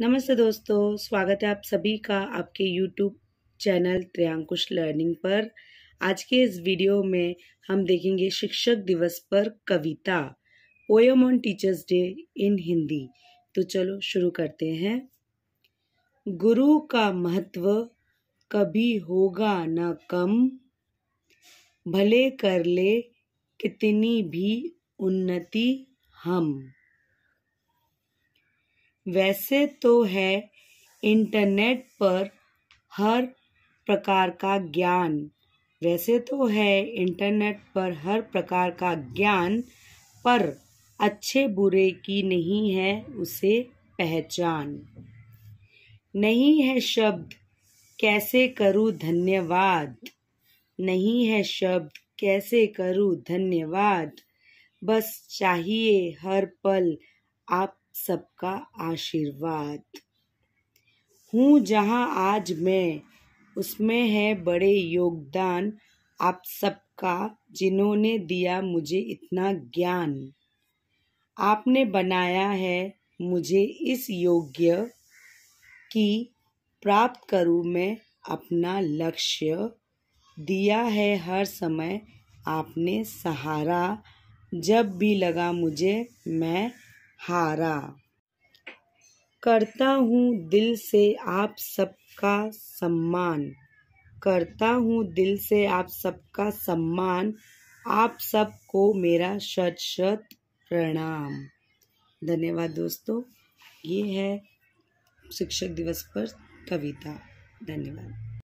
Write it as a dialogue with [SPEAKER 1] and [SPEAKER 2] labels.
[SPEAKER 1] नमस्ते दोस्तों स्वागत है आप सभी का आपके यूट्यूब चैनल त्रियांकुश लर्निंग पर आज के इस वीडियो में हम देखेंगे शिक्षक दिवस पर कविता poem on teachers day in Hindi तो चलो शुरू करते हैं गुरु का महत्व कभी होगा न कम भले कर ले कितनी भी उन्नति हम वैसे तो है इंटरनेट पर हर प्रकार का ज्ञान वैसे तो है इंटरनेट पर हर प्रकार का ज्ञान पर अच्छे बुरे की नहीं है उसे पहचान नहीं है शब्द कैसे करूँ धन्यवाद नहीं है शब्द कैसे करूँ धन्यवाद बस चाहिए हर पल आप सबका आशीर्वाद हूँ जहाँ आज मैं उसमें है बड़े योगदान आप सबका जिन्होंने दिया मुझे इतना ज्ञान आपने बनाया है मुझे इस योग्य कि प्राप्त करूँ मैं अपना लक्ष्य दिया है हर समय आपने सहारा जब भी लगा मुझे मैं हारा करता हूँ दिल से आप सबका सम्मान करता हूँ दिल से आप सबका सम्मान आप सबको मेरा शत शत प्रणाम धन्यवाद दोस्तों ये है शिक्षक दिवस पर कविता धन्यवाद